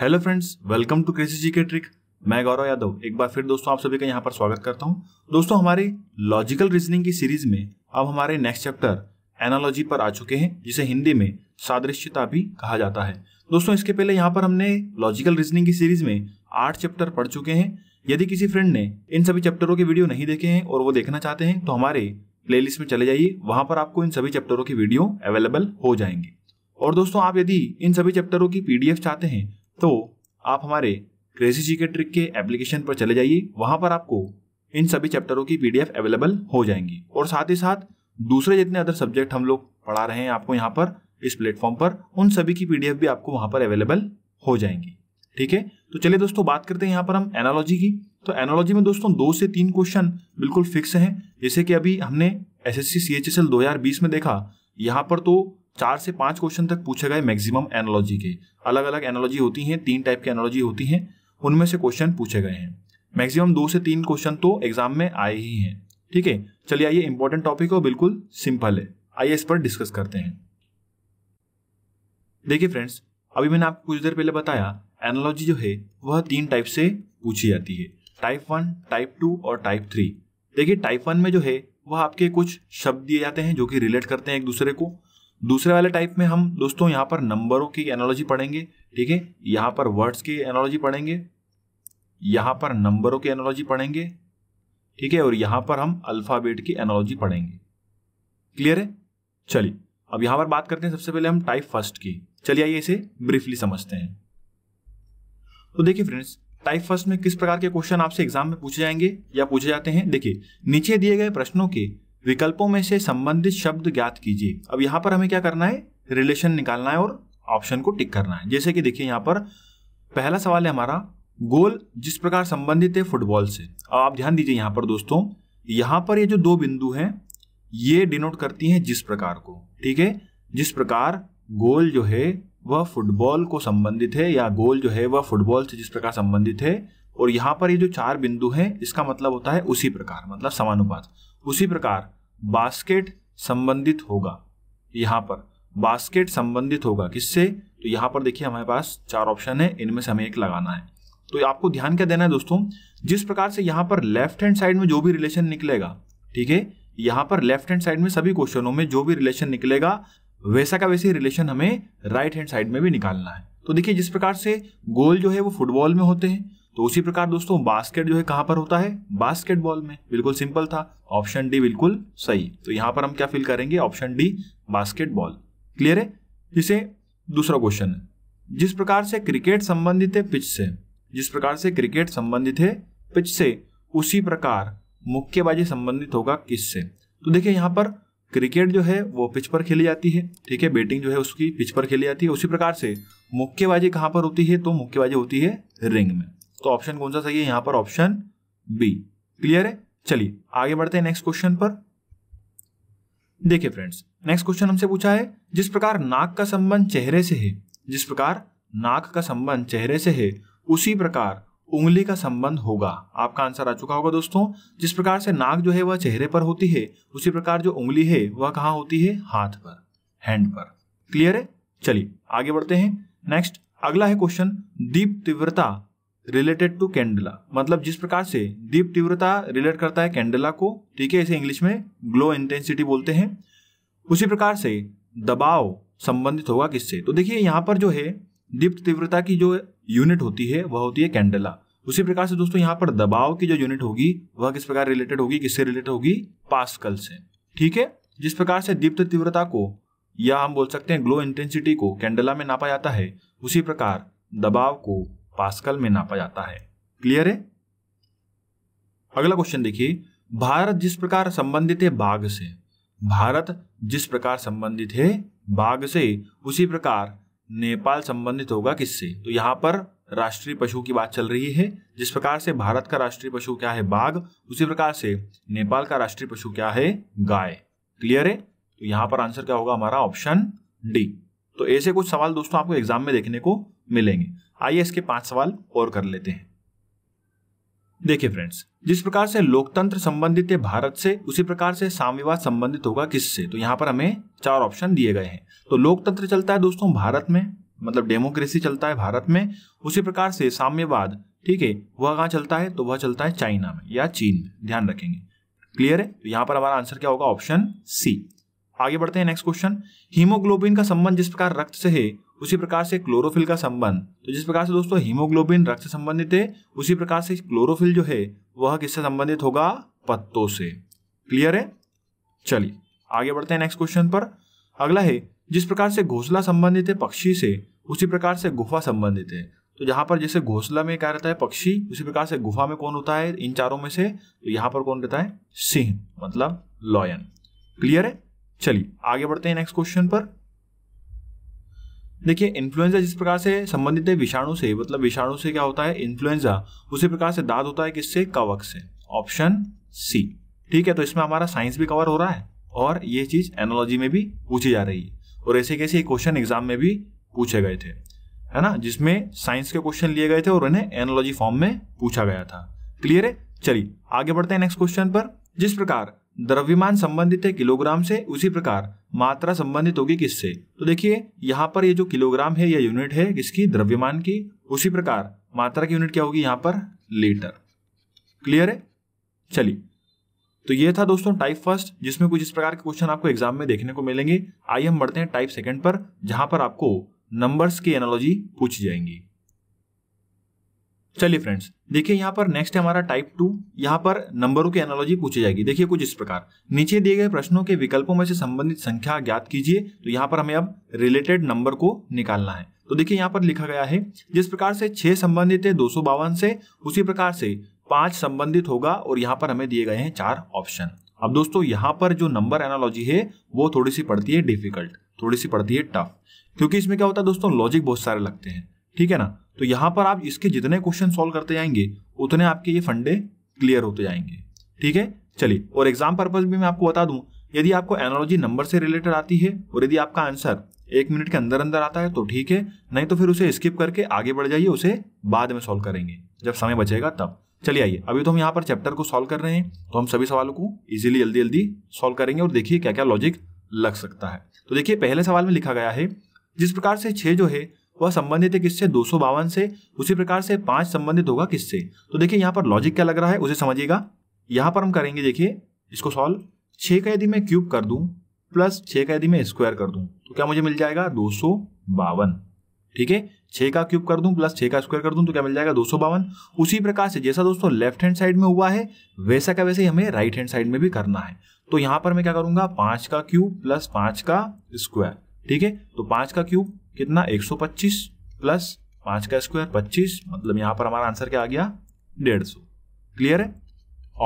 hello friends welcome to कृषि जी के trick मैं गौरव यादव एक बार फिर दोस्तों आप सभी का यहाँ पर स्वागत करता हूँ दोस्तों हमारे लॉजिकल रीजनिंग की सीरीज में अब हमारे नेक्स्ट चैप्टर एनालॉजी पर आ चुके हैं जिसे हिंदी में सादृश्यता भी कहा जाता है दोस्तों इसके पहले यहाँ पर हमने लॉजिकल रीजनिंग की सीरीज में आठ चैप्टर पढ़ चुके हैं यदि किसी फ्रेंड ने इन सभी चैप्टरों के वीडियो नहीं देखे हैं और वो देखना चाहते हैं तो हमारे प्लेलिस्ट में चले जाइए वहां पर आपको इन सभी चैप्टरों की वीडियो अवेलेबल हो जाएंगे और दोस्तों आप यदि इन सभी चैप्टरों की पीडीएफ चाहते हैं तो आप हमारे क्रेजी जी के ट्रिक के एप्लीकेशन पर चले जाइए वहां पर आपको इन सभी चैप्टरों की पीडीएफ अवेलेबल हो जाएंगी और साथ ही साथ दूसरे जितने अदर सब्जेक्ट हम लोग पढ़ा रहे हैं आपको यहाँ पर इस प्लेटफॉर्म पर उन सभी की पीडीएफ भी आपको वहां पर अवेलेबल हो जाएंगी ठीक है तो चलिए दोस्तों बात करते हैं यहाँ पर हम एनालॉजी की तो एनालॉजी में दोस्तों दो से तीन क्वेश्चन बिल्कुल फिक्स हैं जैसे कि अभी हमने S S C C H S L दो हजार बीस में देखा यहाँ पर तो चार से पांच क्वेश्चन तक पूछे गए मैक्सिमम एनोलॉजी के अलग अलग एनोलॉजी होती हैं तीन टाइप की एनोलॉजी होती हैं उनमें से क्वेश्चन पूछे गए हैं मैक्सिमम दो से तीन क्वेश्चन तो एग्जाम में आए ही हैं ठीक है चलिए आइए इंपॉर्टेंट टॉपिक और बिल्कुल सिंपल है आइए इस पर डिस्कस करते हैं देखिए फ्रेंड्स अभी मैंने आपको कुछ देर पहले बताया एनोलॉजी जो है वह तीन टाइप से पूछी जाती है टाइप वन टाइप टू और टाइप थ्री देखिए टाइप वन में जो है वह आपके कुछ शब्द दिए जाते हैं जो कि रिलेट करते हैं एक दूसरे को दूसरे वाले टाइप में हम दोस्तों यहाँ पर नंबरों की एनोलॉजी पढ़ेंगे ठीक है यहाँ पर वर्ड्स की एनोलॉजी पढ़ेंगे यहाँ पर नंबरों की एनोलॉजी पढ़ेंगे ठीक है और यहाँ पर हम अल्फ़ाबेट की एनोलॉजी पढ़ेंगे क्लियर है चलिए अब यहाँ पर बात करते हैं सबसे पहले हम टाइप फर्स्ट की चलिए आइए इसे ब्रीफली समझते हैं तो देखिए फ्रेंड्स टाइप फर्स्ट में किस प्रकार के क्वेश्चन आपसे एग्जाम में पूछे जाएंगे या पूछे जाते हैं देखिए नीचे दिए गए प्रश्नों के विकल्पों में से संबंधित शब्द ज्ञात कीजिए अब यहाँ पर हमें क्या करना है रिलेशन निकालना है और ऑप्शन को टिक करना है जैसे कि देखिए यहाँ पर पहला सवाल है हमारा गोल जिस प्रकार संबंधित है फुटबॉल से अब आप ध्यान दीजिए यहाँ पर दोस्तों यहाँ पर ये जो दो बिंदु हैं ये डिनोट करती हैं जिस प्रकार को ठीक है जिस प्रकार गोल जो है वह फुटबॉल को संबंधित है या गोल जो है वह फुटबॉल से जिस प्रकार संबंधित है और यहाँ पर ये जो चार बिंदु हैं इसका मतलब होता है उसी प्रकार मतलब समानुपात उसी प्रकार बास्केट संबंधित होगा यहाँ पर बास्केट संबंधित होगा किससे तो यहां पर देखिए हमारे पास चार ऑप्शन है इनमें से हमें एक लगाना है तो आपको ध्यान क्या देना है दोस्तों जिस प्रकार से यहाँ पर लेफ्ट हैंड साइड में जो भी रिलेशन निकलेगा ठीक है यहां पर लेफ्ट हैंड साइड में सभी क्वेश्चनों में जो भी रिलेशन निकलेगा वैसा का वैसे रिलेशन हमें राइट हैंड साइड में भी निकालना है तो देखिए जिस प्रकार से गोल जो है वो फुटबॉल में होते हैं तो उसी प्रकार दोस्तों बास्केट जो है कहां पर होता है बास्केटबॉल में बिल्कुल सिंपल था ऑप्शन डी बिल्कुल सही तो यहां पर हम क्या फिल करेंगे ऑप्शन डी बास्केटबॉल क्लियर है इसे दूसरा क्वेश्चन है जिस प्रकार से क्रिकेट संबंधित है पिच से जिस प्रकार से क्रिकेट संबंधित है पिच से उसी प्रकार मुक्केबाजी संबंधित होगा किससे तो देखिये यहां पर क्रिकेट जो है वो पिच पर खेली जाती है ठीक है बैटिंग जो है उसकी पिच पर खेली जाती है उसी प्रकार से मुक्केबाजी कहां पर होती है तो मुक्केबाजी होती है रिंग में तो ऑप्शन कौन सा सही है यहां पर ऑप्शन बी क्लियर है चलिए आगे बढ़ते हैं नेक्स्ट क्वेश्चन पर देखिए फ्रेंड्स नेक्स्ट क्वेश्चन हमसे पूछा है जिस प्रकार नाक का संबंध चेहरे से है जिस प्रकार नाक का संबंध चेहरे से है उसी प्रकार उंगली का संबंध होगा आपका आंसर आ चुका होगा दोस्तों जिस प्रकार से नाक जो है वह चेहरे पर होती है उसी प्रकार जो उंगली है वह कहा होती है हाथ पर हैंड पर क्लियर है चलिए आगे बढ़ते हैं नेक्स्ट अगला है क्वेश्चन दीप तीव्रता रिलेटेड टू कैंडला मतलब जिस प्रकार से दीप तीव्रता रिलेट करता है कैंडला को ठीक है इसे इंग्लिश में ग्लो इंटेंसिटी बोलते हैं उसी प्रकार से दबाव संबंधित होगा किससे तो देखिए यहाँ पर जो है दीप्त तीव्रता की जो यूनिट होती है वह होती है कैंडला उसी प्रकार से दोस्तों यहाँ पर दबाव की जो यूनिट होगी वह किस प्रकार रिलेटेड होगी किससे रिलेटेड होगी पास्कल से ठीक है जिस प्रकार से दीप्त तीव्रता को या हम बोल सकते हैं ग्लो इंटेंसिटी को कैंडला में नापा जाता है उसी प्रकार दबाव को पास्कल में नापा जाता है क्लियर है अगला क्वेश्चन देखिए भारत जिस प्रकार संबंधित है बाघ से भारत जिस प्रकार संबंधित है बाघ से उसी प्रकार नेपाल संबंधित होगा किससे तो यहां पर राष्ट्रीय पशु की बात चल रही है जिस प्रकार से भारत का राष्ट्रीय पशु क्या है बाघ उसी प्रकार से नेपाल का राष्ट्रीय पशु क्या है गाय क्लियर है तो यहां पर आंसर क्या होगा हमारा ऑप्शन डी तो ऐसे कुछ सवाल दोस्तों आपको एग्जाम में देखने को मिलेंगे आइए इसके पांच सवाल और कर लेते हैं देखिए फ्रेंड्स जिस प्रकार से लोकतंत्र संबंधित है भारत से उसी प्रकार से साम्यवाद संबंधित होगा किससे तो यहाँ पर हमें चार ऑप्शन दिए गए हैं तो लोकतंत्र चलता है दोस्तों भारत में मतलब डेमोक्रेसी चलता है भारत में उसी प्रकार से साम्यवाद ठीक है वह कहाँ चलता है तो वह चलता है चाइना में या चीन में ध्यान रखेंगे क्लियर है तो यहाँ पर हमारा आंसर क्या होगा ऑप्शन सी आगे बढ़ते हैं नेक्स्ट क्वेश्चन हीमोग्लोबिन का संबंध जिस प्रकार रक्त से है उसी प्रकार से क्लोरोफिल का संबंध तो जिस प्रकार से दोस्तों हीमोग्लोबिन रक्त से संबंधित है उसी प्रकार से क्लोरोफिल जो है वह किससे संबंधित होगा पत्तों से क्लियर है चलिए आगे बढ़ते हैं नेक्स्ट क्वेश्चन पर अगला है जिस प्रकार से घोसला संबंधित है पक्षी से उसी प्रकार से गुफा संबंधित है तो यहाँ पर जैसे घोसला में क्या रहता है पक्षी उसी प्रकार से गुफा में कौन होता है इन चारों में से तो यहाँ पर कौन रहता है सिंह मतलब लॉयन क्लियर है चलिए आगे बढ़ते हैं नेक्स्ट क्वेश्चन पर देखिए इन्फ्लुएंजा जिस प्रकार से संबंधित है विषाणु से मतलब विषाणु से क्या होता है इन्फ्लुएंजा उसी प्रकार से दाद होता है किससे कवक से ऑप्शन सी ठीक है तो इसमें हमारा साइंस भी कवर हो रहा है और ये चीज एनोलॉजी में भी पूछी जा रही है और ऐसे कैसे क्वेश्चन एग्जाम में भी पूछे गए थे है ना जिसमें साइंस के क्वेश्चन लिए गए थे और उन्हें एनोलॉजी फॉर्म में पूछा गया था क्लियर है चलिए आगे बढ़ते हैं नेक्स्ट क्वेश्चन पर जिस प्रकार द्रव्यमान संबंधित है किलोग्राम से उसी प्रकार मात्रा संबंधित होगी किससे तो देखिए यहाँ पर ये जो किलोग्राम है या यूनिट है किसकी द्रव्यमान की उसी प्रकार मात्रा की यूनिट क्या होगी यहाँ पर लीटर क्लियर है चलिए तो ये था दोस्तों टाइप फर्स्ट जिसमें कुछ इस प्रकार के क्वेश्चन आपको एग्जाम में देखने को मिलेंगे आइए हम बढ़ते हैं टाइप सेकंड पर जहां पर आपको नंबर्स की एनोलॉजी पूछी जाएंगी चलिए फ्रेंड्स देखिए यहाँ पर नेक्स्ट है हमारा टाइप टू यहाँ पर नंबरों की एनोलॉजी पूछी जाएगी देखिए कुछ इस प्रकार नीचे दिए गए प्रश्नों के विकल्पों में से संबंधित संख्या ज्ञात कीजिए तो यहाँ पर हमें अब रिलेटेड नंबर को निकालना है तो देखिए यहाँ पर लिखा गया है जिस प्रकार से छह संबंधित है दो से उसी प्रकार से पांच संबंधित होगा और यहाँ पर हमें दिए गए हैं चार ऑप्शन अब दोस्तों यहाँ पर जो नंबर एनोलॉजी है वो थोड़ी सी पड़ती है डिफिकल्ट थोड़ी सी पड़ती है टफ क्योंकि इसमें क्या होता है दोस्तों लॉजिक बहुत सारे लगते हैं ठीक है ना तो यहाँ पर आप इसके जितने क्वेश्चन सॉल्व करते जाएंगे उतने आपके ये फंडे क्लियर होते जाएंगे ठीक है चलिए और एग्जाम पर्पज भी मैं आपको बता दूं यदि आपको एनोलॉजी नंबर से रिलेटेड आती है और यदि आपका आंसर एक मिनट के अंदर अंदर आता है तो ठीक है नहीं तो फिर उसे स्किप करके आगे बढ़ जाइए उसे बाद में सॉल्व करेंगे जब समय बचेगा तब चलिए आइए अभी तो हम यहाँ पर चैप्टर को सॉल्व कर रहे हैं तो हम सभी सवालों को इजीली जल्दी जल्दी सॉल्व करेंगे और देखिए क्या क्या लॉजिक लग सकता है तो देखिए पहले सवाल में लिखा गया है जिस प्रकार से छः जो है वह संबंधित है किससे दो से उसी प्रकार से पांच संबंधित होगा किससे तो देखिए यहाँ पर लॉजिक क्या लग रहा है उसे समझिएगा यहाँ पर हम करेंगे देखिए इसको सॉल्व छः का यदि मैं क्यूब कर दूँ प्लस छः का यदि मैं स्क्वायर कर दूँ तो क्या मुझे मिल जाएगा दो सौ बावन ठीक है छः का क्यूब कर दूं प्लस छः का स्क्वायर कर दूं तो क्या मिल जाएगा दो उसी प्रकार से जैसा दोस्तों लेफ्ट हैंड साइड में हुआ है वैसा का वैसे ही हमें राइट हैंड साइड में भी करना है तो यहाँ पर मैं क्या करूंगा पाँच का क्यूब प्लस पांच का स्क्वायर ठीक है तो पांच का क्यूब कितना 125 प्लस पांच का स्क्वायर 25 मतलब यहां पर हमारा आंसर क्या आ गया 150 क्लियर है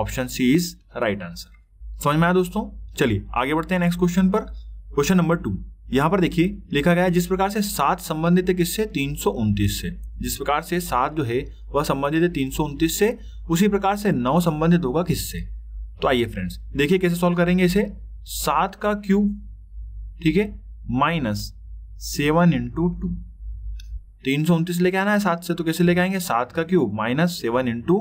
option C is right answer समझ में आया दोस्तों चलिए आगे बढ़ते हैं नेक्स्ट क्वेश्चन पर क्वेश्चन नंबर टू यहां पर देखिए लिखा गया है जिस प्रकार से सात संबंधित है किससे तीन से जिस प्रकार से सात जो है वह संबंधित है तीन से उसी प्रकार से नौ संबंधित होगा किससे तो आइए फ्रेंड्स देखिए कैसे सॉल्व करेंगे इसे सात का क्यूब ठीक है माइनस सेवन इंटू टू तीन सौ उनतीस लेके आना है सात से तो कैसे लेके आएंगे सात का cube minus seven into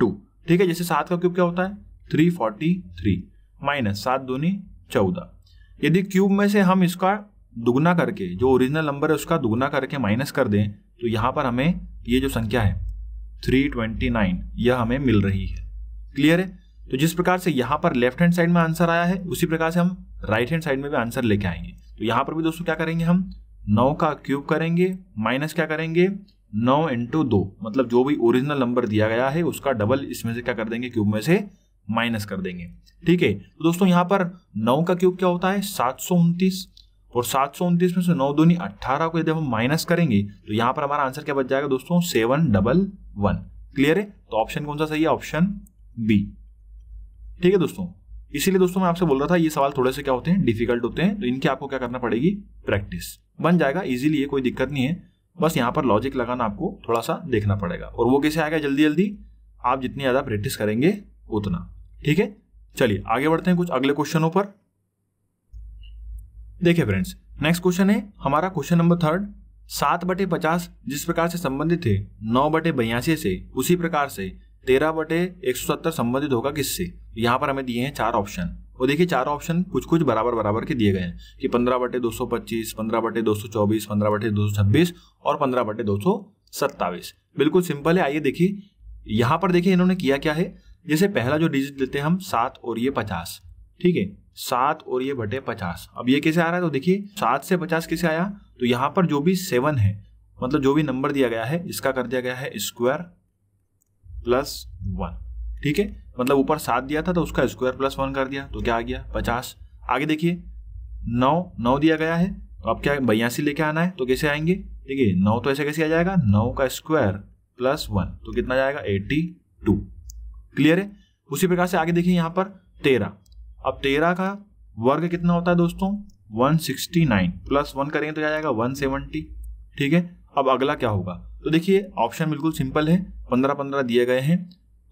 two ठीक है जैसे सात का क्यूब क्या होता है थ्री फोर्टी थ्री माइनस सात दूनी चौदह यदि क्यूब में से हम इसका दुगना करके जो ओरिजिनल नंबर है उसका दुगना करके माइनस कर दें तो यहां पर हमें ये जो संख्या है 329 यह हमें मिल रही है क्लियर है तो जिस प्रकार से यहाँ पर लेफ्ट हैंड साइड में आंसर आया है उसी प्रकार से हम राइट हैंड साइड में भी आंसर लेके आएंगे तो यहां पर भी दोस्तों क्या करेंगे हम नौ का क्यूब करेंगे माइनस क्या करेंगे नौ इंटू दो मतलब जो भी ओरिजिनल नंबर दिया गया है उसका डबल इसमें से क्या कर देंगे क्यूब में से माइनस कर देंगे ठीक है तो दोस्तों यहां पर नौ का क्यूब क्या होता है सात सौ उनतीस और सात सौ उनतीस में से नौ दूनी अट्ठारह को यदि हम माइनस करेंगे तो यहां पर हमारा आंसर क्या बच जाएगा दोस्तों सेवन डबल वन क्लियर है तो ऑप्शन कौन सा सही है ऑप्शन बी ठीक है दोस्तों इसीलिए दोस्तों मैं आपसे बोल रहा था ये सवाल थोड़े से क्या होते हैं डिफिकल्ट होते हैं तो इनके आपको क्या करना पड़ेगी प्रैक्टिस बन जाएगा इजीली ये कोई दिक्कत नहीं है बस यहाँ पर लॉजिक लगाना आपको थोड़ा सा देखना पड़ेगा और वो कैसे आएगा जल्दी जल्दी आप जितनी ज़्यादा प्रैक्टिस करेंगे उतना ठीक है चलिए आगे बढ़ते हैं कुछ अगले क्वेश्चनों पर देखिए फ्रेंड्स नेक्स्ट क्वेश्चन है हमारा क्वेश्चन नंबर थर्ड सात बटे पचास जिस प्रकार से संबंधित है नौ बटे बयासी से उसी प्रकार से तेरह बटे एक सौ सत्तर संबंधित होगा किससे यहाँ पर हमें दिए हैं चार ऑप्शन और देखिए चार ऑप्शन कुछ कुछ बराबर बराबर के दिए गए हैं कि पंद्रह बटे दो सौ पच्चीस पंद्रह बटे दो सौ चौबीस पंद्रह बटे दो सौ छब्बीस और पंद्रह बटे दो सौ सत्ताईस बिल्कुल सिंपल है आइए देखिए यहाँ पर देखिए इन्होंने किया क्या है जैसे पहला जो डिजिट लेते हैं हम सात और ये पचास ठीक है सात और ये बटे पचास अब ये कैसे आ रहा है तो देखिए सात से पचास कैसे आया तो यहाँ पर जो भी सेवन है मतलब जो भी नंबर दिया गया है इसका कर दिया गया है स्क्वायर प्लस वन ठीक है मतलब ऊपर सात दिया था तो उसका स्क्वायर प्लस वन कर दिया तो क्या आ गया पचास आगे देखिए नौ नौ दिया गया है आप तो क्या बयासी लेके आना है तो कैसे आएंगे ठीक है नौ तो ऐसे कैसे आ जाएगा नौ का स्क्वायर प्लस वन तो कितना जाएगा एट्टी टू क्लियर है उसी प्रकार से आगे देखिए यहाँ पर तेरह अब तेरह का वर्ग कितना होता है दोस्तों one sixty nine plus one करेंगे तो क्या जाएगा वन सेवनटी ठीक है अब अगला क्या होगा तो देखिए ऑप्शन बिल्कुल सिंपल है पंद्रह पंद्रह दिए गए हैं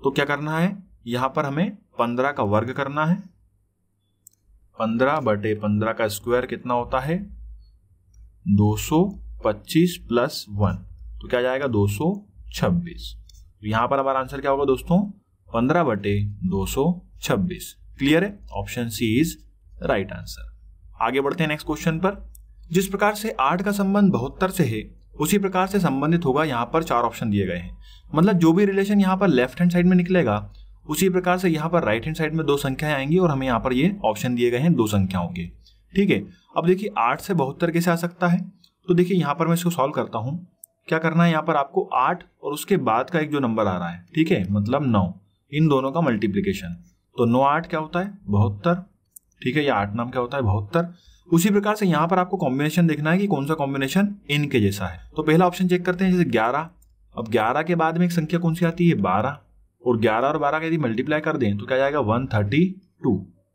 तो क्या करना है यहां पर हमें पंद्रह का वर्ग करना है पंद्रह बटे पंद्रह का स्क्वायर कितना होता है दो सौ पच्चीस प्लस वन तो क्या जाएगा दो सौ छब्बीस तो पर हमारा आंसर क्या होगा दोस्तों पंद्रह बटे दो सौ छब्बीस क्लियर है option C is right answer आगे बढ़ते हैं नेक्स्ट क्वेश्चन पर जिस प्रकार से आठ का संबंध बहुत से है उसी प्रकार से संबंधित होगा यहाँ पर चार ऑप्शन दिए गए हैं मतलब जो भी रिलेशन यहाँ पर लेफ्ट हैंड साइड में निकलेगा उसी प्रकार से यहाँ पर राइट हैंड साइड में दो संख्याएं आएंगी और हमें यहाँ पर ये ऑप्शन दिए गए हैं दो संख्याओं के ठीक है अब देखिए आठ से बहत्तर कैसे आ सकता है तो देखिए यहाँ पर मैं इसको सॉल्व करता हूँ क्या करना है यहाँ पर आपको आठ और उसके बाद का एक जो नंबर आ रहा है ठीक है मतलब नौ इन दोनों का मल्टीप्लीकेशन तो नौ आठ क्या होता है बहत्तर ठीक है या आठ नाम क्या होता है बहत्तर उसी प्रकार से यहाँ पर आपको कॉम्बिनेशन देखना है कि कौन सा कॉम्बिनेशन इन के जैसा है तो पहला ऑप्शन चेक करते हैं जैसे ग्यारह अब ग्यारह के बाद में एक संख्या कौन सी आती है बारह और ग्यारह और बारह का यदि मल्टीप्लाई कर दें तो क्या जाएगा वन थर्टी टू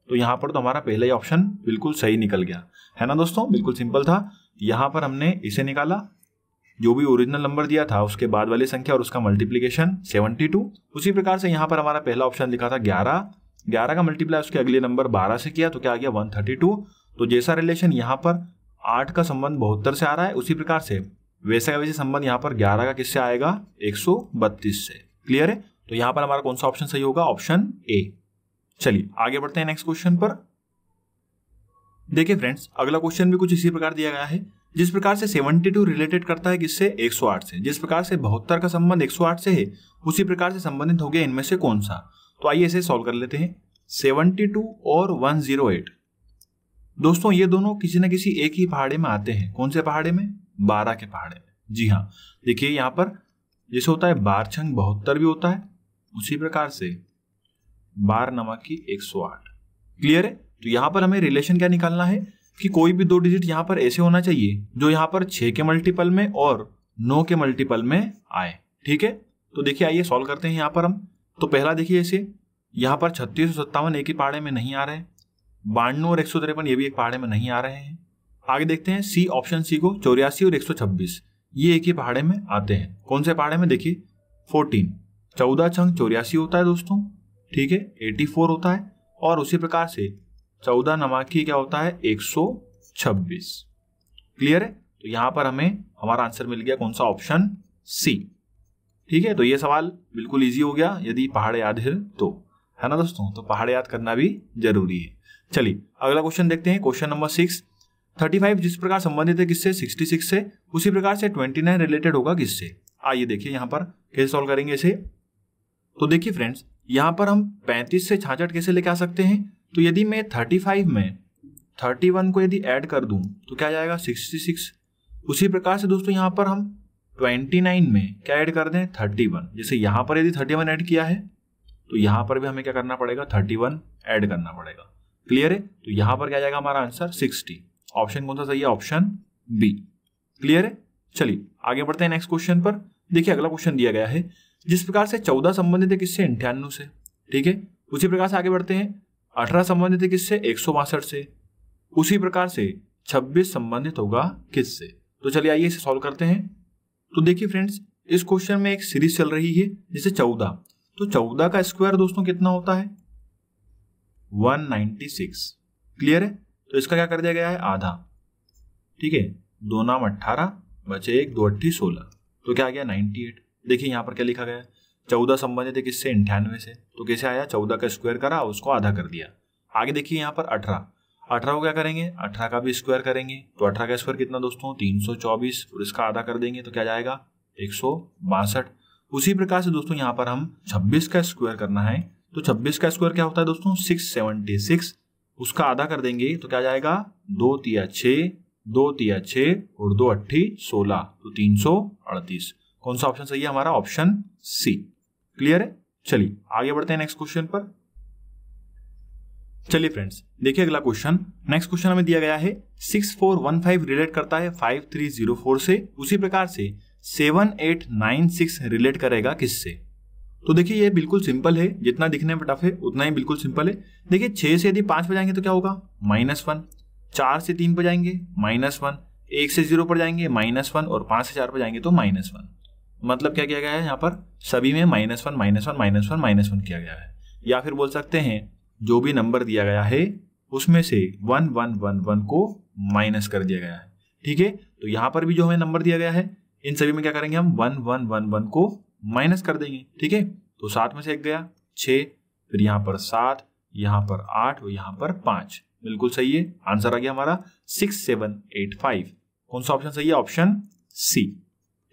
तो यहाँ पर तो हमारा पहला ही ऑप्शन बिल्कुल सही निकल गया है ना दोस्तों बिल्कुल सिंपल था यहाँ पर हमने इसे निकाला जो भी ओरिजिनल नंबर दिया था उसके बाद वाली संख्या और उसका मल्टीप्लीकेशन 72 उसी प्रकार से यहाँ पर हमारा पहला ऑप्शन लिखा था ग्यारह 11 का मल्टीप्लाई उसके अगले नंबर 12 से किया तो क्या आ गया 132 तो जैसा रिलेशन यहाँ पर आठ का संबंध बहत्तर से आ रहा है उसी प्रकार से वैसा वैसे संबंध यहाँ पर ग्यारह का किससे आएगा एक से क्लियर है तो यहाँ पर हमारा कौन सा ऑप्शन सही होगा ऑप्शन ए चलिए आगे बढ़ते हैं नेक्स्ट क्वेश्चन पर देखिए फ्रेंड्स अगला क्वेश्चन भी कुछ इसी प्रकार दिया गया है जिस प्रकार से 72 रिलेटेड करता है किससे 108 से जिस प्रकार से बहत्तर का संबंध 108 से है उसी प्रकार से संबंधित हो गया इनमें से कौन सा तो आइए इसे सॉल्व कर लेते हैं 72 और 108 दोस्तों ये दोनों किसी न किसी एक ही पहाड़े में आते हैं कौन से पहाड़े में बारह के पहाड़े में जी हाँ देखिए यहाँ पर जैसे होता है बार छंग बहत्तर भी होता है उसी प्रकार से बार नमक की एक सौ आठ क्लियर है तो यहाँ पर हमें रिलेशन क्या निकालना है कि कोई भी दो डिजिट यहाँ पर ऐसे होना चाहिए जो यहाँ पर छः के मल्टीपल में और नौ के मल्टीपल में आए ठीक है तो देखिए आइए सॉल्व करते हैं यहाँ पर हम तो पहला देखिए ऐसे यहाँ पर छत्तीस सौ सत्तावन एक ही पहाड़े में नहीं आ रहे हैं बानवे और एक सौ तिरपन ये भी एक पहाड़े में नहीं आ रहे हैं आगे देखते हैं सी ऑप्शन सी को चौरासी और एक सौ छब्बीस ये एक ही पहाड़े में आते हैं कौन से पहाड़े में देखिए फोर्टीन चौदह छंग चौरासी होता है दोस्तों ठीक है एटी फोर होता है और उसी प्रकार से चौदह नमाखी क्या होता है एक सौ छब्बीस क्लियर है तो यहाँ पर हमें हमारा आंसर मिल गया कौन सा ऑप्शन सी ठीक है तो ये सवाल बिल्कुल इजी हो गया यदि पहाड़ याद है तो है ना दोस्तों तो पहाड़ याद करना भी जरूरी है चलिए अगला क्वेश्चन देखते हैं question number six thirty five जिस प्रकार संबंधित है किससे सिक्सटी सिक्स से उसी प्रकार से ट्वेंटी नाइन रिलेटेड होगा किससे आइए देखिए यहाँ पर कैसे सॉल्व करेंगे इसे तो देखिए फ्रेंड्स यहाँ पर हम पैंतीस से छाछठ कैसे लेके आ सकते हैं तो यदि मैं थर्टी फाइव में थर्टी वन को यदि ऐड कर दूँ तो क्या जाएगा सिक्सटी सिक्स उसी प्रकार से दोस्तों यहाँ पर हम ट्वेंटी नाइन में क्या ऐड कर दें थर्टी वन जैसे यहाँ पर यदि थर्टी वन ऐड किया है तो यहाँ पर भी हमें क्या करना पड़ेगा थर्टी वन ऐड करना पड़ेगा क्लियर है तो यहां पर क्या जाएगा हमारा आंसर सिक्सटी ऑप्शन कौन सा सही है ऑप्शन बी क्लियर है चलिए आगे बढ़ते हैं नेक्स्ट क्वेश्चन पर देखिए अगला क्वेश्चन दिया गया है जिस प्रकार से चौदह संबंधित है किससे अंठानवे से ठीक है उसी प्रकार से आगे बढ़ते हैं अठारह संबंधित है किससे एक से उसी प्रकार से छब्बीस संबंधित होगा किससे तो चलिए आइए इसे सॉल्व करते हैं तो देखिए फ्रेंड्स इस क्वेश्चन में एक सीरीज चल रही है जिसे चौदह तो चौदह का स्क्वायर दोस्तों कितना होता है 196 क्लियर है तो इसका क्या कर दिया गया है आधा ठीक है दो नाम अट्ठारह बचे एक दो अट्ठी सोलह तो क्या आ गया 98 देखिए यहाँ पर क्या लिखा गया है चौदह संबंधित है किससे अंठानवे से तो कैसे आया चौदह का स्क्वायर करा उसको आधा कर दिया आगे देखिए यहाँ पर अठारह अठारह को क्या करेंगे अठारह का भी स्क्वायर करेंगे तो अठारह का स्क्वायर कितना दोस्तों तीन सौ चौबीस और इसका आधा कर देंगे तो क्या जाएगा एक सौ बासठ उसी प्रकार से दोस्तों यहाँ पर हम छब्बीस का स्क्वायर करना है तो 26 का स्क्वायर क्या होता है दोस्तों 676 उसका आधा कर देंगे तो क्या जाएगा दो तिया छ दो तिया छ और दो अट्ठी सोलह तो तीन सौ अड़तीस कौन सा ऑप्शन सही है हमारा ऑप्शन सी क्लियर है चलिए आगे बढ़ते हैं नेक्स्ट क्वेश्चन पर चलिए फ्रेंड्स देखिए अगला क्वेश्चन नेक्स्ट क्वेश्चन हमें दिया गया है six four one five relate करता है फाइव थ्री जीरो फोर से उसी प्रकार से seven eight nine six relate करेगा किससे तो देखिए ये बिल्कुल सिंपल है जितना दिखने में टफ है उतना ही बिल्कुल सिंपल है देखिए छह से यदि पांच पर जाएंगे तो क्या होगा माइनस वन चार से तीन पर जाएंगे माइनस वन एक से जीरो पर जाएंगे माइनस वन और पांच से चार पर जाएंगे तो माइनस वन मतलब क्या किया गया है यहाँ पर सभी में minus one minus one minus one minus one किया गया है या फिर बोल सकते हैं जो भी नंबर दिया गया है उसमें से वन वन वन वन को माइनस कर दिया गया है ठीक है तो यहाँ पर भी जो हमें नंबर दिया गया है इन सभी में क्या करेंगे हम वन वन वन वन को माइनस कर देंगे ठीक है तो सात में से एक गया छ फिर यहां पर सात यहां पर आठ और यहां पर पांच बिल्कुल सही है आंसर आ गया हमारा सिक्स सेवन एट फाइव कौन सा ऑप्शन सही है ऑप्शन सी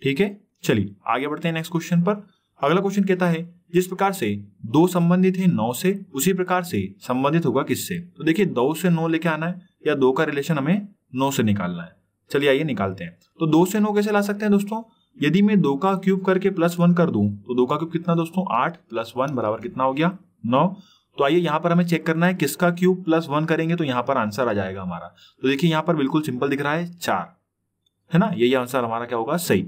ठीक है चलिए आगे बढ़ते हैं नेक्स्ट क्वेश्चन पर अगला क्वेश्चन कहता है जिस प्रकार से दो संबंधित है नौ से उसी प्रकार से संबंधित होगा किससे तो देखिए दो से नौ लेके आना है या दो का रिलेशन हमें नौ से निकालना है चलिए आइए निकालते हैं तो दो से नौ कैसे ला सकते हैं दोस्तों यदि मैं दो का क्यूब करके प्लस वन कर दूं तो दो का क्यूब कितना दोस्तों आठ प्लस वन बराबर कितना हो गया नौ तो आइए यहां पर हमें चेक करना है किसका क्यूब प्लस वन करेंगे तो यहाँ पर आंसर आ जाएगा हमारा तो देखिए यहां पर बिल्कुल सिंपल दिख रहा है चार है ना यही आंसर हमारा क्या होगा सही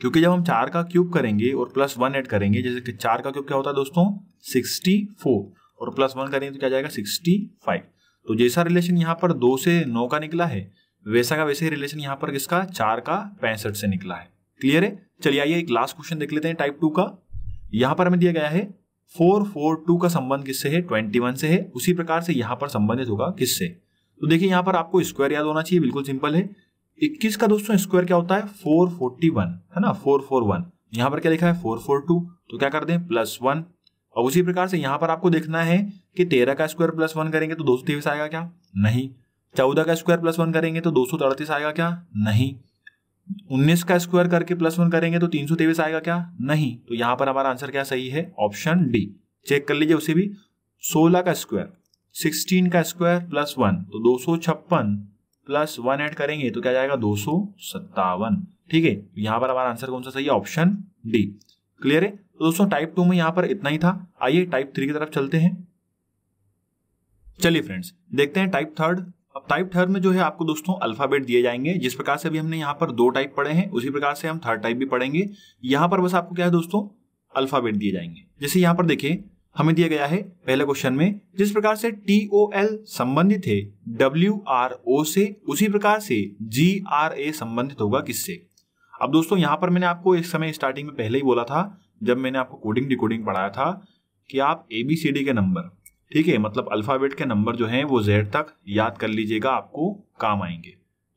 क्योंकि जब हम चार का क्यूब करेंगे और प्लस वन एड करेंगे जैसे कि चार का क्यूब क्या होता है दोस्तों सिक्सटी फोर और प्लस वन करेंगे तो क्या जाएगा सिक्सटी फाइव तो जैसा रिलेशन यहाँ पर दो से नौ का निकला है वैसा का वैसे ही रिलेशन यहाँ पर किसका चार का पैंसठ से निकला है क्लियर है चलिए आइए एक लास्ट क्वेश्चन देख लेते हैं टाइप टू का यहां पर हमें दिया गया है फोर फोर टू का संबंध किससे है ट्वेंटी वन से है उसी प्रकार से यहां पर संबंधित होगा किससे तो देखिए यहां पर आपको स्क्वायर याद होना चाहिए बिल्कुल सिंपल है इक्कीस का दोस्तों स्क्वायर क्या होता है फोर फोर्टी वन है ना फोर फोर वन यहां पर क्या लिखा है फोर फोर टू तो क्या कर दें प्लस वन और उसी प्रकार से यहां पर आपको देखना है कि तेरह का स्क्वायर प्लस वन करेंगे तो दो सौ तेईस आएगा क्या नहीं चौदह का स्क्वायर प्लस वन करेंगे तो दो सौ अड़तीस आएगा क्या नहीं उन्नीस का स्क्वायर करके प्लस वन करेंगे तो तीन सौ तेईस आएगा क्या नहीं तो यहां पर हमारा आंसर क्या सही है ऑप्शन डी चेक कर लीजिए उसे भी सोलह का स्क्वायर सिक्सटीन का स्क्वायर प्लस वन तो दो सौ छप्पन प्लस वन एड करेंगे तो क्या जाएगा दो सौ सत्तावन ठीक है यहां पर हमारा आंसर कौन सा सही है ऑप्शन डी क्लियर है तो दोस्तों टाइप टू में यहां पर इतना ही था आइए टाइप थ्री की तरफ चलते हैं चलिए फ्रेंड्स देखते हैं टाइप थर्ड अब टाइप थर्ड में जो है आपको दोस्तों अल्फाबेट दिए जाएंगे जिस प्रकार से अभी हमने यहाँ पर दो टाइप पढ़े हैं उसी प्रकार से हम थर्ड टाइप भी पढ़ेंगे यहाँ पर बस आपको क्या है दोस्तों अल्फाबेट दिए जाएंगे जैसे यहाँ पर देखें हमें दिया गया है पहले क्वेश्चन में जिस प्रकार से टी ओ एल संबंधित है डब्ल्यू आर ओ से उसी प्रकार से जी आर ए संबंधित होगा किससे अब दोस्तों यहां पर मैंने आपको इस समय स्टार्टिंग में पहले ही बोला था जब मैंने आपको कोडिंग डिकोडिंग पढ़ाया था कि आप एबीसीडी के नंबर ठीक है मतलब अल्फ़ाबेट के नंबर जो हैं वो जेड तक याद कर लीजिएगा आपको काम आएंगे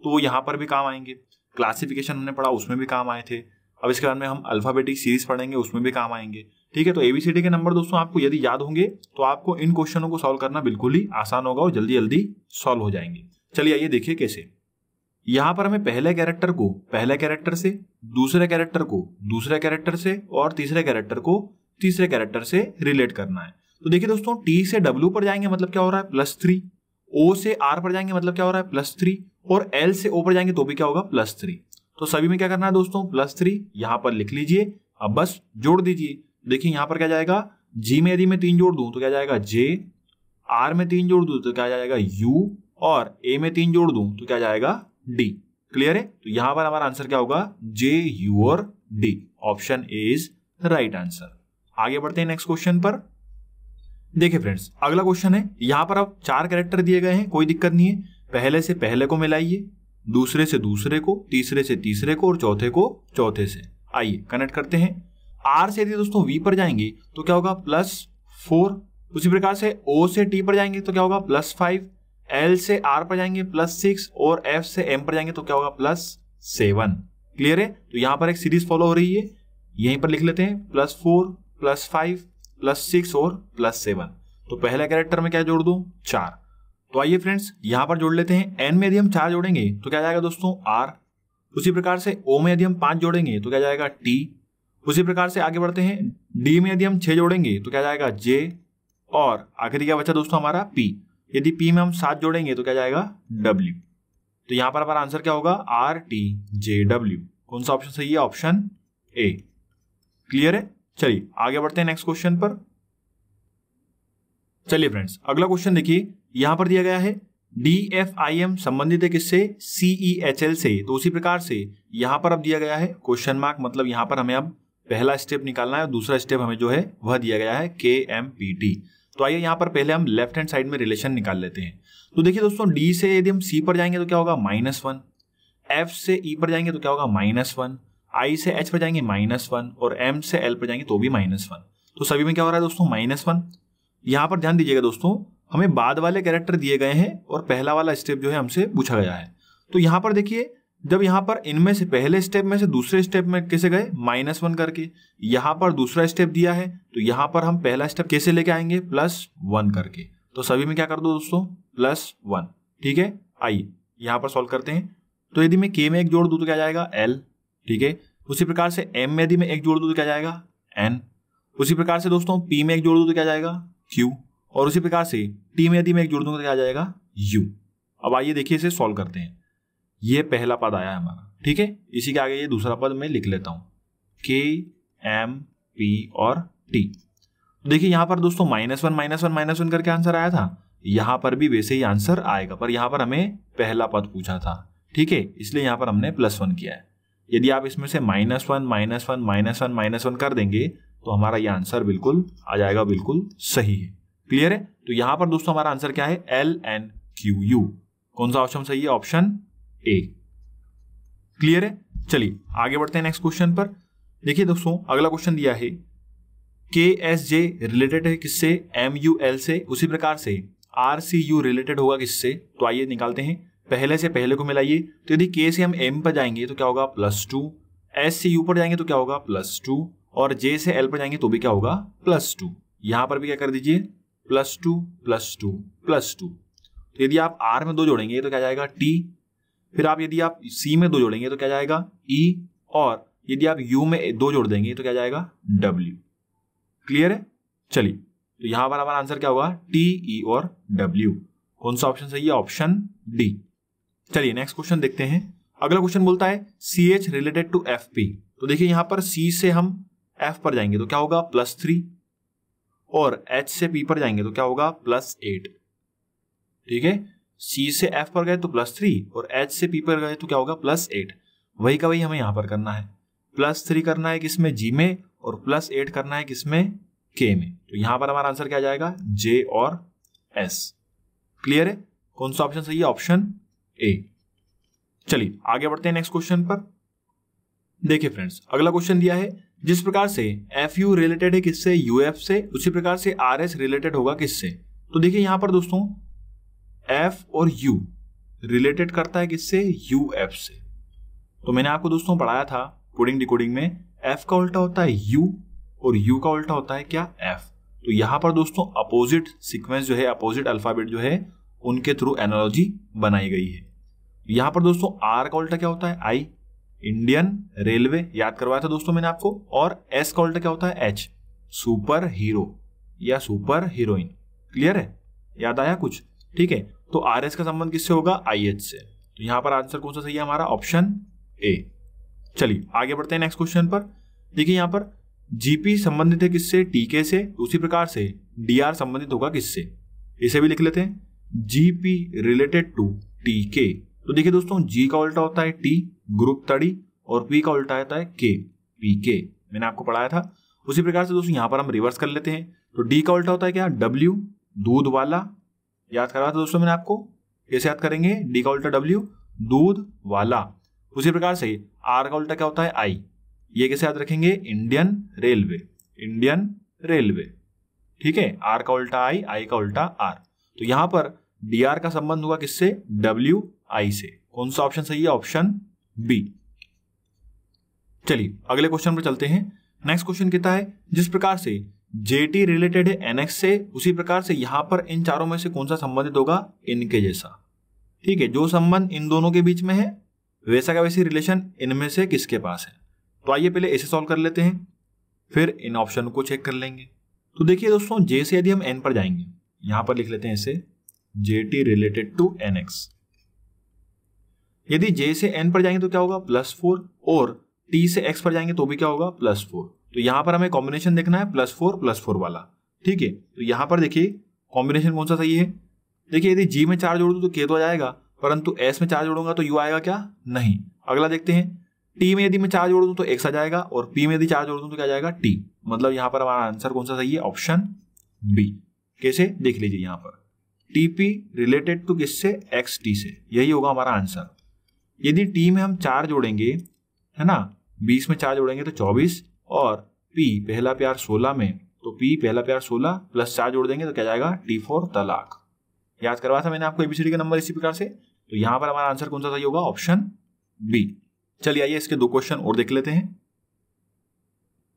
तो वो यहाँ पर भी काम आएंगे क्लासिफिकेशन हमने पढ़ा उसमें भी काम आए थे अब इसके बाद में हम अल्फ़ाबेटिक सीरीज पढ़ेंगे उसमें भी काम आएंगे ठीक है तो एबीसीडी के नंबर दोस्तों आपको यदि याद होंगे तो आपको इन क्वेश्चनों को सॉल्व करना बिल्कुल ही आसान होगा और जल्दी जल्दी सॉल्व हो जाएंगे चलिए आइए देखिए कैसे यहाँ पर हमें पहले कैरेक्टर को पहले कैरेक्टर से दूसरे कैरेक्टर को दूसरे कैरेक्टर से और तीसरे कैरेक्टर को तीसरे कैरेक्टर से रिलेट करना है तो देखिए दोस्तों टी से डब्ल्यू पर जाएंगे मतलब क्या हो रहा है प्लस थ्री ओ से आर पर जाएंगे मतलब क्या हो रहा है प्लस थ्री और एल से ओ पर जाएंगे तो भी क्या होगा प्लस थ्री तो सभी में क्या करना है दोस्तों प्लस थ्री यहां पर लिख लीजिए अब बस जोड़ दीजिए देखिए यहां पर क्या जाएगा जी में यदि मैं तीन जोड़ दू तो क्या जाएगा जे आर में तीन जोड़ दू तो क्या जाएगा यू और ए में तीन जोड़ दू तो क्या जाएगा डी क्लियर है तो यहां पर हमारा आंसर क्या होगा जे यू और D option is right answer आगे बढ़ते हैं नेक्स्ट क्वेश्चन पर देखिए फ्रेंड्स अगला क्वेश्चन है यहाँ पर आप चार कैरेक्टर दिए गए हैं कोई दिक्कत नहीं है पहले से पहले को मिलाइए दूसरे से दूसरे को तीसरे से तीसरे को और चौथे को चौथे से आइए कनेक्ट करते हैं आर से यदि दोस्तों वी पर जाएंगे तो क्या होगा प्लस फोर उसी प्रकार से ओ से टी पर जाएंगे तो क्या होगा प्लस फाइव एल से आर पर जाएंगे प्लस सिक्स और एफ से एम पर जाएंगे तो क्या होगा प्लस सेवन क्लियर है तो यहां पर एक सीरीज फॉलो हो रही है यहीं पर लिख लेते हैं plus four plus five plus six और प्लस सेवन तो पहले कैरेक्टर में क्या जोड़ दू चार तो आइए फ्रेंड्स यहां पर जोड़ लेते हैं एन में यदि हम चार जोड़ेंगे तो क्या जाएगा दोस्तों आर उसी प्रकार से ओ में यदि हम पांच जोड़ेंगे तो क्या जाएगा टी उसी प्रकार से आगे बढ़ते हैं डी में यदि हम छह जोड़ेंगे तो क्या जाएगा जे और आखिरी क्या बचा दोस्तों हमारा पी यदि पी में हम सात जोड़ेंगे तो क्या जाएगा डब्ल्यू तो यहां पर हमारा आंसर क्या होगा आर टी जे डब्ल्यू कौन सा ऑप्शन सही है ऑप्शन ए क्लियर है चलिए आगे बढ़ते हैं नेक्स्ट क्वेश्चन पर चलिए फ्रेंड्स अगला क्वेश्चन देखिए यहां पर दिया गया है डी एफ आई एम संबंधित है किससे सीई एच एल से तो उसी प्रकार से यहां पर अब दिया गया है क्वेश्चन मार्क मतलब यहां पर हमें अब पहला स्टेप निकालना है और दूसरा स्टेप हमें जो है वह दिया गया है के एम पी टी तो आइए यहां पर पहले हम लेफ्ट हैंड साइड में रिलेशन निकाल लेते हैं तो देखिए दोस्तों डी से यदि हम सी पर जाएंगे तो क्या होगा माइनस वन एफ से ई e पर जाएंगे तो क्या होगा माइनस वन आई से एच पर जाएंगे माइनस वन और एम से एल पर जाएंगे तो भी माइनस वन तो सभी में क्या हो रहा है दोस्तों माइनस वन यहाँ पर ध्यान दीजिएगा दोस्तों हमें बाद वाले कैरेक्टर दिए गए हैं और पहला वाला स्टेप जो है हमसे पूछा गया है तो यहाँ पर देखिए जब यहाँ पर इनमें से पहले स्टेप में से दूसरे स्टेप में कैसे गए माइनस वन करके यहाँ पर दूसरा स्टेप दिया है तो यहाँ पर हम पहला स्टेप कैसे लेके आएंगे प्लस वन करके तो सभी में क्या कर दो दोस्तों प्लस वन ठीक है आइए यहाँ पर सॉल्व करते हैं तो यदि मैं के में एक जोड़ दूँ तो क्या जाएगा एल ठीक है उसी प्रकार से एम में यदि मैं एक जोड़ दूँ तो क्या जाएगा एन उसी प्रकार से दोस्तों पी में एक जोड़ दूँ तो क्या जाएगा क्यू और उसी प्रकार से टी में यदि मैं एक जोड़ दूंगा तो क्या जाएगा यू अब आइए देखिए इसे सॉल्व करते हैं ये पहला पद आया हमारा ठीक है इसी के आगे ये दूसरा पद मैं लिख लेता हूँ के एम पी और टी देखिए यहाँ पर दोस्तों minus one minus one minus one करके आंसर आया था यहाँ पर भी वैसे ही आंसर आएगा पर यहाँ पर हमें पहला पद पूछा था ठीक है इसलिए यहाँ पर हमने प्लस वन किया है यदि आप इसमें से minus one minus one minus one minus one कर देंगे तो हमारा ये आंसर बिल्कुल आ जाएगा बिल्कुल सही है क्लियर है तो यहां पर दोस्तों हमारा आंसर क्या है एल एन क्यू यू कौन सा ऑप्शन सही है ऑप्शन ए क्लियर है चलिए आगे बढ़ते हैं नेक्स्ट क्वेश्चन पर देखिए दोस्तों अगला क्वेश्चन दिया है के एस जे रिलेटेड है किससे एम यू एल से उसी प्रकार से आर सी यू रिलेटेड होगा किससे तो आइए निकालते हैं पहले से पहले को मिलाइए तो यदि के से हम एम पर जाएंगे तो क्या होगा प्लस टू एस से यू पर जाएंगे तो क्या होगा प्लस टू और जे से एल पर जाएंगे तो भी क्या होगा प्लस टू यहां पर भी क्या कर दीजिए plus two plus two plus two तो यदि आप आर में दो जोड़ेंगे तो क्या जाएगा टी फिर आप यदि आप सी में दो जोड़ेंगे तो क्या जाएगा ई e, और यदि आप यू में दो जोड़ देंगे तो क्या जाएगा डब्ल्यू क्लियर है चलिए तो यहां पर हमारा आंसर क्या होगा टी ई e और डब्ल्यू कौन सा ऑप्शन सही है ऑप्शन डी चलिए नेक्स्ट क्वेश्चन देखते हैं अगला क्वेश्चन बोलता है C H related to F P तो देखिए यहां पर सी से हम एफ पर जाएंगे तो क्या होगा प्लस थ्री और एच से पी पर जाएंगे तो क्या होगा प्लस एट ठीक है सी से एफ पर गए तो प्लस थ्री और एच से पी पर गए तो क्या होगा प्लस एट वही का वही हमें यहां पर करना है प्लस थ्री करना है किसमें जी में और प्लस एट करना है किसमें के में तो यहां पर हमारा आंसर क्या जाएगा जे और एस क्लियर है कौन सा ऑप्शन सही है ऑप्शन ए चलिए आगे बढ़ते हैं नेक्स्ट क्वेश्चन पर देखिए फ्रेंड्स अगला क्वेश्चन दिया है जिस प्रकार से एफ यू रिलेटेड है किससे यू एफ से उसी प्रकार से आर एस रिलेटेड होगा किससे तो देखिए यहां पर दोस्तों एफ और यू रिलेटेड करता है किससे यू एफ से तो मैंने आपको दोस्तों पढ़ाया था कोडिंग डिकोडिंग में एफ का उल्टा होता है यू और यू का उल्टा होता है क्या एफ तो यहां पर दोस्तों अपोजिट सिक्वेंस जो है अपोजिट अल्फाबेट जो है उनके थ्रू एनोलॉजी बनाई गई है यहां पर दोस्तों आर का उल्टा क्या होता है आई इंडियन रेलवे याद करवाया था दोस्तों मैंने आपको और एस का उल्टा क्या होता है एच सुपर हीरो या सुपर हीरोइन क्लियर है याद आया कुछ ठीक है तो आर एस का संबंध किससे होगा आई एच से तो यहां पर आंसर कौन सा सही है हमारा ऑप्शन ए चलिए आगे बढ़ते हैं नेक्स्ट क्वेश्चन पर देखिए यहां पर जीपी संबंधित है किससे टीके से उसी प्रकार से डीआर संबंधित होगा किससे इसे भी लिख लेते हैं जीपी रिलेटेड टू टीके तो देखिए दोस्तों जी का उल्टा होता है टी ग्रुप तड़ी और पी का उल्टा होता है के पी के मैंने आपको पढ़ाया था उसी प्रकार से दोस्तों यहां पर हम रिवर्स कर लेते हैं तो डी का उल्टा होता है क्या डब्ल्यू दूध वाला याद करवा था दोस्तों मैंने आपको कैसे याद करेंगे डी का उल्टा डब्ल्यू दूध वाला उसी प्रकार से आर का उल्टा क्या होता है आई ये कैसे याद रखेंगे इंडियन रेलवे इंडियन रेलवे ठीक है आर का उल्टा आई आई का उल्टा आर तो यहां पर डी आर का संबंध हुआ किससे डब्ल्यू आई से कौन सा ऑप्शन सही है ऑप्शन बी चलिए अगले क्वेश्चन पर चलते हैं नेक्स्ट क्वेश्चन कितना है जिस प्रकार से जेटी रिलेटेड है एनएक्स से उसी प्रकार से यहां पर इन चारों में से कौन सा संबंधित होगा इनके जैसा ठीक है जो संबंध इन दोनों के बीच में है वैसा का वैसी रिलेशन इनमें से किसके पास है तो आइए पहले ऐसे सॉल्व कर लेते हैं फिर इन ऑप्शन को चेक कर लेंगे तो देखिए दोस्तों जे से यदि हम एन पर जाएंगे यहां पर लिख लेते हैं इसे J T related to N X यदि जे से एन पर जाएंगे तो क्या होगा प्लस फोर और टी से एक्स पर जाएंगे तो भी क्या होगा प्लस फोर तो यहां पर हमें कॉम्बिनेशन देखना है प्लस फोर प्लस फोर वाला ठीक है तो यहां पर देखिए कॉम्बिनेशन कौन सा सही है देखिए यदि जी में चार जोड़ दू तो के तो आ जाएगा परंतु एस में चार जोड़ूंगा तो यू आएगा क्या नहीं अगला देखते हैं टी में यदि मैं चार जोड़ दूँ तो एक्स आ जाएगा और पी में यदि चार जोड़ दू तो क्या जाएगा टी मतलब यहां पर हमारा आंसर कौन सा सही है ऑप्शन बी कैसे देख लीजिए यहां पर टीपी रिलेटेड टू किससे एक्स टी से यही होगा हमारा आंसर यदि टी में हम चार जोड़ेंगे है ना बीस में चार जोड़ेंगे तो चौबीस और पी पहला प्यार सोलह में तो पी पहला प्यार सोलह प्लस चार जोड़ देंगे तो क्या जाएगा टी फोर तलाक याद करवा था मैंने आपको एबीसीडी का नंबर इसी प्रकार से तो यहां पर हमारा आंसर कौन सा सही होगा ऑप्शन बी चलिए आइए इसके दो क्वेश्चन और देख लेते हैं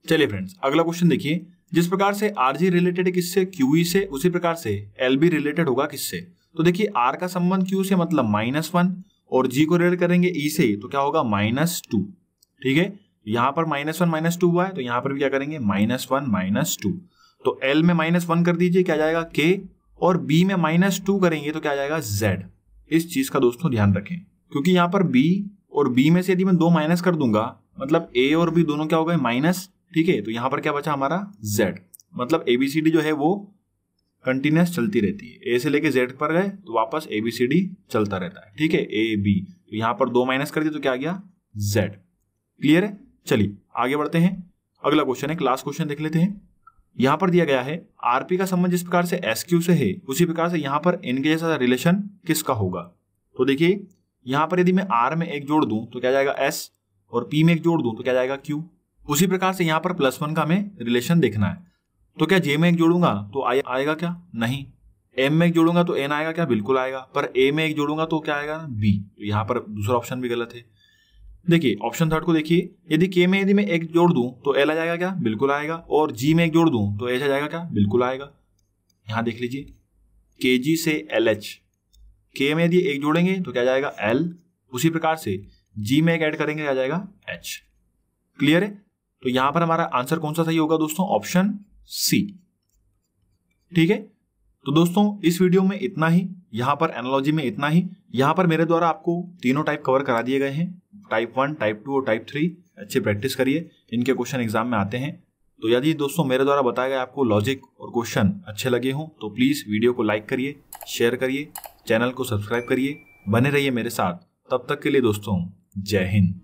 चलिए फ्रेंड्स अगला क्वेश्चन देखिए जिस प्रकार से आर जी रिलेटेड किससे क्यूई e से उसी प्रकार से एल बी रिलेटेड होगा किससे तो देखिए आर का संबंध क्यू से मतलब माइनस वन और जी को रिलेट करेंगे ई e से तो क्या होगा माइनस टू ठीक है यहां पर माइनस वन माइनस टू हुआ है तो यहां पर भी क्या करेंगे माइनस वन माइनस टू तो एल में माइनस वन कर दीजिए क्या जाएगा के और बी में माइनस टू करेंगे तो क्या जाएगा जेड इस चीज का दोस्तों ध्यान रखें क्योंकि यहां पर बी और बी में से यदि मैं दो माइनस कर दूंगा मतलब ए और बी दोनों क्या हो गए माइनस ठीक है तो यहाँ पर क्या बचा हमारा z मतलब एबीसीडी जो है वो कंटिन्यूस चलती रहती है ए से लेके जेड पर गए तो वापस एबीसीडी चलता रहता है ठीक है ए बी तो यहाँ पर दो माइनस कर दिए तो क्या आ गया जेड क्लियर है चलिए आगे बढ़ते हैं अगला क्वेश्चन है लास्ट क्वेश्चन देख लेते हैं यहां पर दिया गया है आरपी का संबंध जिस प्रकार से एस क्यू से है उसी प्रकार से यहां पर इनके जैसा रिलेशन किसका होगा तो देखिए यहां पर यदि मैं आर में एक जोड़ दूं तो क्या जाएगा एस और पी में एक जोड़ दूं तो क्या जाएगा क्यू उसी प्रकार से यहाँ पर प्लस वन का हमें रिलेशन देखना है तो क्या जे में एक जोड़ूंगा तो आई आएगा क्या नहीं एम में एक जोड़ूंगा तो एन आएगा क्या बिल्कुल आएगा पर ए में एक जोड़ूंगा तो क्या आएगा बी तो यहाँ पर दूसरा ऑप्शन भी गलत है देखिए ऑप्शन थर्ड को देखिए यदि के में यदि मैं एक जोड़ दूं तो एल आ जाएगा क्या बिल्कुल आएगा और जी में एक जोड़ दूं तो एच आ जाएगा क्या बिल्कुल आएगा यहाँ देख लीजिए के जी से एल एच के में यदि एक जोड़ेंगे तो क्या जाएगा एल उसी प्रकार से जी में एक ऐड करेंगे क्या जाएगा एच क्लियर है तो यहां पर हमारा आंसर कौन सा सही होगा दोस्तों ऑप्शन सी ठीक है तो दोस्तों इस वीडियो में इतना ही यहाँ पर एनालॉजी में इतना ही यहां पर मेरे द्वारा आपको तीनों टाइप कवर करा दिए गए हैं टाइप वन टाइप टू और टाइप थ्री अच्छे प्रैक्टिस करिए इनके क्वेश्चन एग्जाम में आते हैं तो यदि दोस्तों मेरे द्वारा बताया गया आपको लॉजिक और क्वेश्चन अच्छे लगे हों तो प्लीज़ वीडियो को लाइक करिए शेयर करिए चैनल को सब्सक्राइब करिए बने रहिए मेरे साथ तब तक के लिए दोस्तों जय हिंद